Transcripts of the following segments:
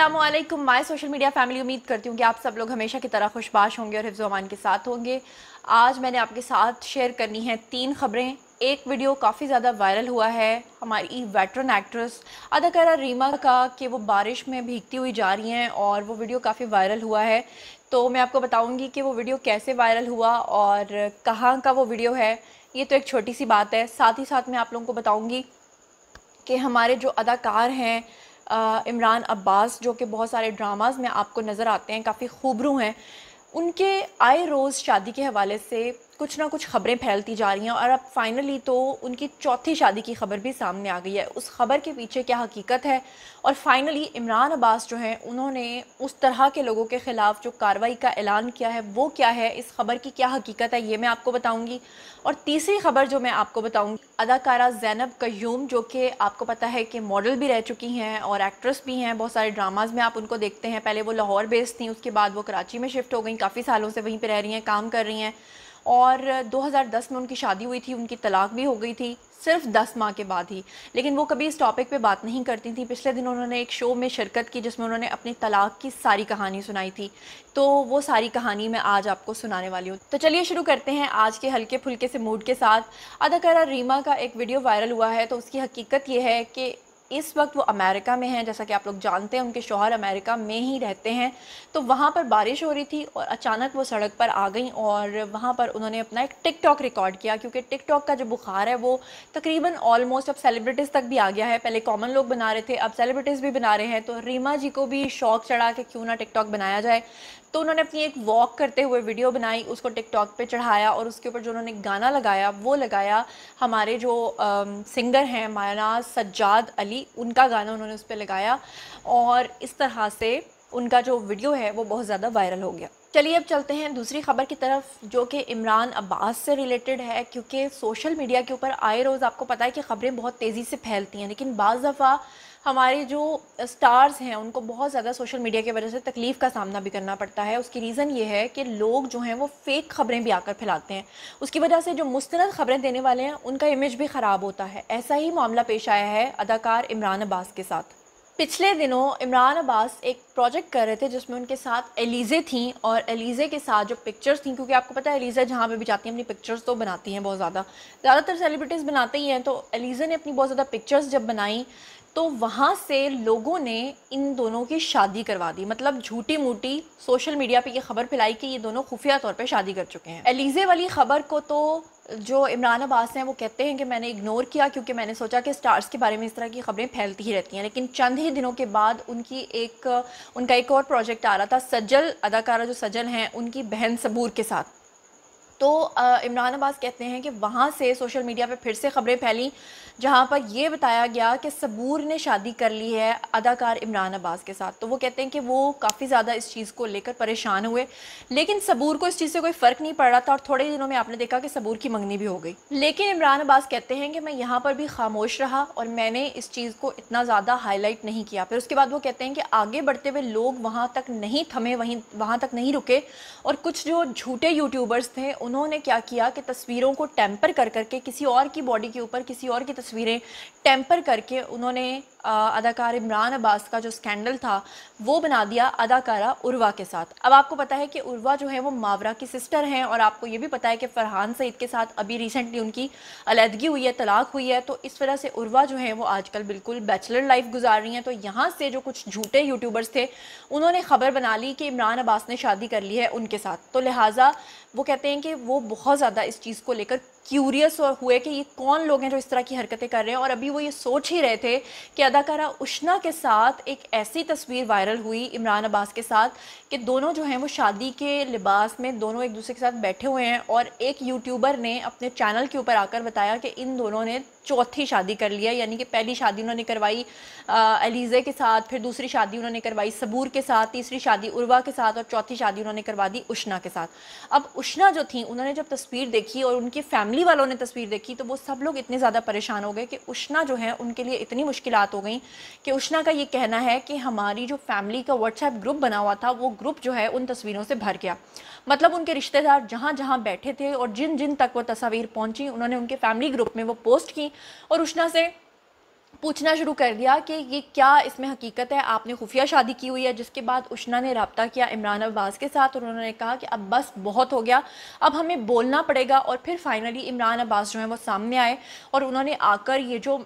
Aslam my social media family उम्मीद करती हूँ कि आप सब लोग हमेशा की तरह खुशबाश होंगे और हिफ्ज़ अमान के साथ होंगे आज मैंने आपके साथ शेयर करनी है तीन खबरें एक वीडियो काफ़ी ज़्यादा वायरल हुआ है हमारी वेटरन एक्ट्रेस अदाकारा रीमा का कि वो बारिश में भीगती हुई जा रही हैं और वो वीडियो काफ़ी वायरल हुआ है तो मैं आपको बताऊँगी कि वो वीडियो कैसे वायरल हुआ और कहाँ का वो वीडियो है ये तो एक छोटी सी बात है साथ ही साथ मैं आप लोगों को बताऊँगी कि हमारे जो अदाकार हैं इमरान अब्बास जो कि बहुत सारे ड्रामास में आपको नज़र आते हैं काफ़ी खूबरू हैं उनके आए रोज़ शादी के हवाले से कुछ ना कुछ खबरें फैलती जा रही हैं और अब फाइनली तो उनकी चौथी शादी की खबर भी सामने आ गई है उस खबर के पीछे क्या हकीकत है और फाइनली इमरान अब्बास जो हैं उन्होंने उस तरह के लोगों के ख़िलाफ़ जो कार्रवाई का ऐलान किया है वो क्या है इस खबर की क्या हकीकत है ये मैं आपको बताऊँगी और तीसरी खबर जो मैं आपको बताऊँगी अदाकारा जैनब कयूम जो कि आपको पता है कि मॉडल भी रह चुकी हैं और एक्ट्रेस भी हैं बहुत सारे ड्रामाज़ में आप उनको देखते हैं पहले वो लाहौर बेस्ड थी उसके बाद वो कराची में शिफ्ट हो गई काफ़ी सालों से वहीं पर रह रही हैं काम कर रही हैं और 2010 में उनकी शादी हुई थी उनकी तलाक भी हो गई थी सिर्फ दस माह के बाद ही लेकिन वो कभी इस टॉपिक पे बात नहीं करती थी पिछले दिन उन्होंने एक शो में शिरकत की जिसमें उन्होंने अपनी तलाक की सारी कहानी सुनाई थी तो वो सारी कहानी मैं आज आपको सुनाने वाली हूँ तो चलिए शुरू करते हैं आज के हल्के फुलके से मूड के साथ अदाकारा रीमा का एक वीडियो वायरल हुआ है तो उसकी हकीकत यह है कि इस वक्त वो अमेरिका में हैं जैसा कि आप लोग जानते हैं उनके शोहर अमेरिका में ही रहते हैं तो वहाँ पर बारिश हो रही थी और अचानक वो सड़क पर आ गई और वहाँ पर उन्होंने अपना एक टिकटॉक रिकॉर्ड किया क्योंकि टिकटॉक का जो बुखार है वो तकरीबन ऑलमोस्ट अब सेलिब्रिटीज़ तक भी आ गया है पहले कॉमन लोग बना रहे थे अब सेलिब्रिटीज़ भी बना रहे हैं तो रीमा जी को भी शौक चढ़ा कि क्यों ना टिकटॉक बनाया जाए तो उन्होंने अपनी एक वॉक करते हुए वीडियो बनाई उसको टिकटॉक पे चढ़ाया और उसके ऊपर जो उन्होंने गाना लगाया वो लगाया हमारे जो आ, सिंगर हैं मायना सज्जाद अली उनका गाना उन्होंने उस पर लगाया और इस तरह से उनका जो वीडियो है वो बहुत ज़्यादा वायरल हो गया चलिए अब चलते हैं दूसरी खबर की तरफ जो कि इमरान अब्बास से रिलेटेड है क्योंकि सोशल मीडिया के ऊपर आए रोज़ आपको पता है कि खबरें बहुत तेज़ी से फैलती हैं लेकिन बज़ दफ़ा हमारे जो स्टार्स हैं उनको बहुत ज़्यादा सोशल मीडिया की वजह से तकलीफ़ का सामना भी करना पड़ता है उसकी रीज़न ये है कि लोग जो हैं वो फ़ेक ख़बरें भी आकर फैलाते हैं उसकी वजह से जो मुस्ंद ख़बरें देने वाले हैं उनका इमेज भी ख़राब होता है ऐसा ही मामला पेश आया है अदाकार इमरान अब्बास के साथ पिछले दिनों इमरान अब्बास एक प्रोजेक्ट कर रहे थे जिसमें उनके साथ एलिज़े थी और एलिज़े के साथ जो पिक्चर्स थी क्योंकि आपको पता है एलिज़ा जहाँ पे भी जाती हैं अपनी पिक्चर्स तो बनाती हैं बहुत ज़्यादा ज़्यादातर सेलिब्रिटीज़ बनाते ही हैं तो एलिज़ा ने अपनी बहुत ज़्यादा पिक्चर्स जब बनाई तो वहाँ से लोगों ने इन दोनों की शादी करवा दी मतलब झूठी मूठी सोशल मीडिया पे ये खबर फैलाई कि ये दोनों खुफिया तौर पे शादी कर चुके हैं एलिजे वाली खबर को तो जो इमरान अब्बास हैं वो कहते हैं कि मैंने इग्नोर किया क्योंकि मैंने सोचा कि स्टार्स के बारे में इस तरह की खबरें फैलती ही रहती हैं लेकिन चंद ही दिनों के बाद उनकी एक उनका एक और प्रोजेक्ट आ रहा था सज्जल अदाकारा जो सज्जल हैं उनकी बहन सबूर के साथ तो इमरान अब्बास कहते हैं कि वहाँ से सोशल मीडिया पे फिर से खबरें फैली जहाँ पर यह बताया गया कि सबूर ने शादी कर ली है अदाकार इमरान अब्बास के साथ तो वो कहते हैं कि वो काफ़ी ज़्यादा इस चीज़ को लेकर परेशान हुए लेकिन सबूर को इस चीज़ से कोई फ़र्क नहीं पड़ रहा था और थोड़े दिनों में आपने देखा कि सबूर की मंगनी भी हो गई लेकिन इमरान अब्बास कहते हैं कि मैं यहाँ पर भी खामोश रहा और मैंने इस चीज़ को इतना ज़्यादा हाईलाइट नहीं किया फिर उसके बाद वो कहते हैं कि आगे बढ़ते हुए लोग वहाँ तक नहीं थमे वहीं वहाँ तक नहीं रुके और कुछ जो झूठे यूट्यूबर्स थे उन उन्होंने क्या किया कि तस्वीरों को टेम्पर कर करके किसी और की बॉडी के ऊपर किसी और की तस्वीरें टेम्पर करके उन्होंने अदाकार इमरान अब्बास का जो स्कैंडल था वो बना दिया अदाकारा उर्वा के साथ अब आपको पता है कि उर्वा जो है वो मावरा की सिस्टर हैं और आपको ये भी पता है कि फ़रहान सईद के साथ अभी रिसेंटली उनकी अलीहदगी हुई है तलाक हुई है तो इस वजह से उर्वा जो है वो आजकल बिल्कुल बैचलर लाइफ गुजार रही हैं तो यहाँ से जो कुछ झूठे यूट्यूबर्स थे उन्होंने खबर बना ली कि इमरान अब्बास ने शादी कर ली है उनके साथ तो लिहाजा वो कहते हैं कि वो बहुत ज़्यादा इस चीज़ को लेकर क्यूरियस हुए कि ये कौन लोग हैं जो इस तरह की हरकतें कर रहे हैं और अभी वो ये सोच ही रहे थे कि अदाकारा उष्णा के साथ एक ऐसी तस्वीर वायरल हुई इमरान अब्बास के साथ कि दोनों जो हैं वो शादी के लिबास में दोनों एक दूसरे के साथ बैठे हुए हैं और एक यूट्यूबर ने अपने चैनल के ऊपर आकर बताया कि इन दोनों ने चौथी शादी कर लिया यानी कि पहली शादी उन्होंने करवाई अलीजे के साथ फिर दूसरी शादी उन्होंने करवाई सबूर के साथ तीसरी शादी उर्वा के साथ और चौथी शादी उन्होंने करवा दी उष्णा के साथ अब उष्णा जो थी उन्होंने जब तस्वीर देखी और उनकी फैमिली वालों ने तस्वीर देखी तो वो सब लोग इतने ज़्यादा परेशान हो गए कि उष्णा जो है उनके लिए इतनी मुश्किल हो गई कि उष्णा का ये कहना है कि हमारी जो फैमिली का व्हाट्सएप ग्रुप बना हुआ था वो ग्रुप जो है उन तस्वीरों से भर गया मतलब उनके रिश्तेदार जहाँ जहाँ बैठे थे और जिन जिन तक वो तस्वीर पहुँची उन्होंने उनके फैमिली ग्रुप में वो पोस्ट की और उशना से पूछना शुरू कर दिया कि ये क्या इसमें हकीकत है आपने खुफिया शादी की हुई है जिसके बाद उशना ने रबता किया इमरान अब्बास के साथ और उन्होंने कहा कि अब बस बहुत हो गया अब हमें बोलना पड़ेगा और फिर फाइनली इमरान अब्बास जो हैं वो सामने आए और उन्होंने आकर ये जो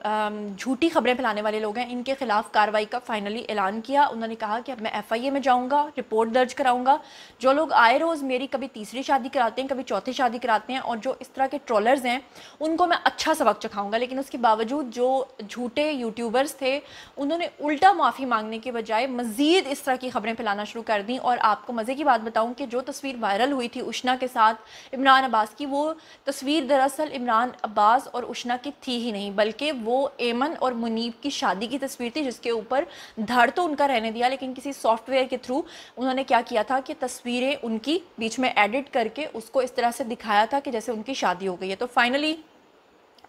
झूठी खबरें फैलाने वाले लोग हैं इनके ख़िलाफ़ कार्रवाई का फ़ाइनली ऐलान किया उन्होंने कहा कि अब मैं एफ़ आई ए में जाऊँगा रिपोर्ट दर्ज कराऊँगा जो लोग आए रोज़ मेरी कभी तीसरी शादी कराते हैं कभी चौथी शादी कराते हैं और जो इस तरह के ट्रॉलर्स हैं उनको मैं अच्छा सबक चखाऊँगा लेकिन उसके बावजूद जो झूठ झूठे यूट्यूबर्स थे उन्होंने उल्टा माफ़ी मांगने के बजाय मज़ीद इस तरह की ख़बरें फैलाना शुरू कर दी और आपको मज़े की बात बताऊँ कि जो तस्वीर वायरल हुई थी उशना के साथ इमरान अब्बास की वो तस्वीर दरअसल इमरान अब्बास और उशना की थी ही नहीं बल्कि वो एमन और मुनीब की शादी की तस्वीर थी जिसके ऊपर धड़ तो उनका रहने दिया लेकिन किसी सॉफ्टवेयर के थ्रू उन्होंने क्या किया था कि तस्वीरें उनकी बीच में एडिट करके उसको इस तरह से दिखाया था कि जैसे उनकी शादी हो गई है तो फाइनली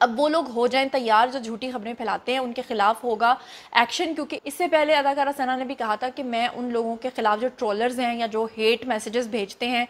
अब वो लोग हो जाएं तैयार जो झूठी खबरें फैलाते हैं उनके खिलाफ होगा एक्शन क्योंकि इससे पहले अदाकारा सना ने भी कहा था कि मैं उन लोगों के खिलाफ जो ट्रोलर्स हैं या जो हेट मैसेजेस भेजते हैं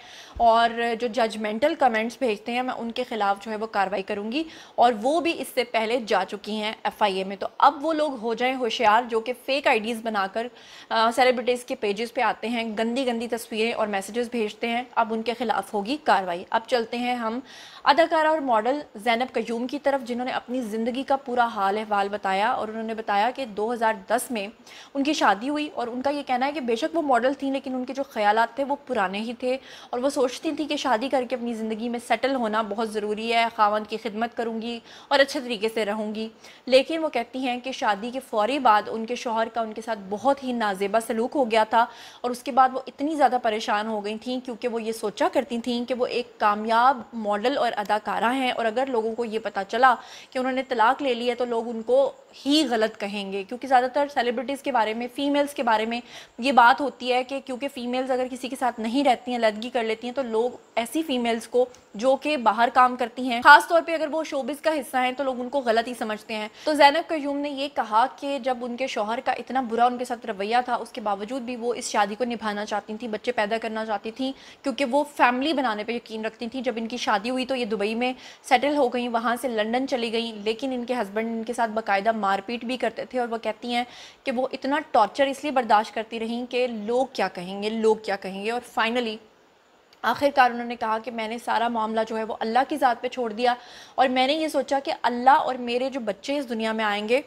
और जो जजमेंटल कमेंट्स भेजते हैं मैं उनके खिलाफ जो है वो कार्रवाई करूँगी और वो भी इससे पहले जा चुकी हैं एफ में तो अब वो लोग हो जाएँ होशियार जो कि फ़ेक आईडीज़ बनाकर सेलिब्रिटीज़ के पेजेस पर पे आते हैं गंदी गंदी तस्वीरें और मैसेजेस भेजते हैं अब उनके खिलाफ होगी कार्रवाई अब चलते हैं हम अदाकारा और मॉडल जैनब कयूम की तरफ तरफ जिन्होंने अपनी ज़िंदगी का पूरा हाल अहवाल बताया और उन्होंने बताया कि 2010 में उनकी शादी हुई और उनका ये कहना है कि बेशक वो मॉडल थी लेकिन उनके जो ख्याल थे वो पुराने ही थे और वो सोचती थी कि शादी करके अपनी ज़िंदगी में सेटल होना बहुत ज़रूरी है खावन की खिदमत करूँगी और अच्छे तरीके से रहूँगी लेकिन वो कहती हैं कि शादी के फ़ौरी बाद उनके शोहर का उनके साथ बहुत ही नाजेबा सलूक हो गया था और उसके बाद वो इतनी ज़्यादा परेशान हो गई थी क्योंकि वो ये सोचा करती थी कि वो एक कामयाब मॉडल और अदाकारा हैं और अगर लोगों को ये पता चला चला कि उन्होंने तलाक ले ली है तो लोग उनको ही गलत कहेंगे क्योंकि ज़्यादातर सेलिब्रिटीज़ के बारे में फ़ीमेल्स के बारे में ये बात होती है कि क्योंकि फ़ीमेल्स अगर किसी के साथ नहीं रहती हैं लदगी कर लेती हैं तो लोग ऐसी फ़ीमेल्स को जो कि बाहर काम करती हैं ख़ासतौर पर अगर वो शोबिस का हिस्सा हैं तो लोग उनको गलत ही समझते हैं तो जैनब कयूम ने यह कहा कि जब उनके शोहर का इतना बुरा उनके साथ रवैया था उसके बावजूद भी वो इस शादी को निभाना चाहती थी बच्चे पैदा करना चाहती थी क्योंकि वो फैमिली बनाने पर यकीन रखती थी जब इनकी शादी हुई तो ये दुबई में सेटल हो गई वहाँ से लंडन लंदन चली गई लेकिन इनके हस्बैंड इनके साथ बाकायदा मारपीट भी करते थे और वो कहती हैं कि वो इतना टॉर्चर इसलिए बर्दाश्त करती रहीं कि लोग क्या कहेंगे लोग क्या कहेंगे और फाइनली आखिरकार उन्होंने कहा कि मैंने सारा मामला जो है वो अल्लाह की ज़ात पे छोड़ दिया और मैंने ये सोचा कि अल्लाह और मेरे जो बच्चे इस दुनिया में आएंगे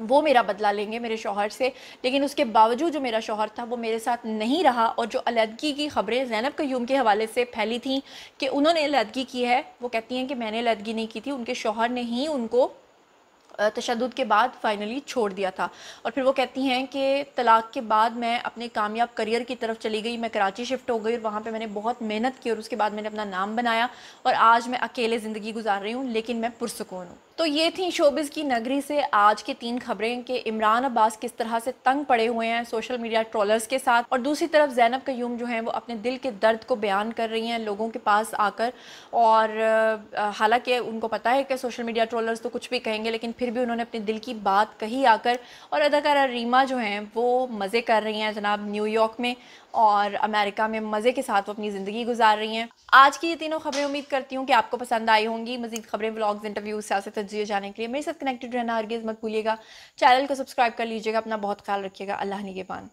वो मेरा बदला लेंगे मेरे शोहर से लेकिन उसके बावजूद जो मेरा शोहर था वो मेरे साथ नहीं रहा और जो अलीदगी की खबरें जैनब क्यूम के हवाले से फैली थी कि उन्होंने अलीदगी की है वो कहती हैं कि मैंने अलीदगी नहीं की थी उनके शोहर ने ही उनको तशद के बाद फ़ाइनली छोड़ दिया था और फिर वो कहती हैं कि तलाक़ के बाद मैं अपने कामयाब करियर की तरफ चली गई मैं कराची शिफ्ट हो गई और वहाँ पे मैंने बहुत मेहनत की और उसके बाद मैंने अपना नाम बनाया और आज मैं अकेले ज़िंदगी गुजार रही हूँ लेकिन मैं पुरसकून हूँ तो ये थी शोबिज़ की नगरी से आज की तीन खबरें कि इमरान अब्बास किस तरह से तंग पड़े हुए हैं सोशल मीडिया ट्रोलर्स के साथ और दूसरी तरफ जैनब कयूम जो हैं वो अपने दिल के दर्द को बयान कर रही हैं लोगों के पास आकर और हालांकि उनको पता है कि सोशल मीडिया ट्रोलर्स तो कुछ भी कहेंगे लेकिन फिर भी उन्होंने अपने दिल की बात कही आकर और अदाकारा रीमा जो हैं वो मज़े कर रही हैं जनाब न्यूयॉर्क में और अमेरिका में मज़े के साथ वो अपनी ज़िंदगी गुजार रही हैं आज की ये तीनों खबरें उम्मीद करती हूँ कि आपको पसंद आई होंगी मज़ीद खबरें ब्लॉग्स इंटरव्यूज सियासत तजिए जाने के लिए मेरे साथ कनेक्टेड रहना हरगिज़ मत भूलिएगा चैनल को सब्सक्राइब कर लीजिएगा अपना बहुत ख्याल रखिएगा अल्लाह निगेबान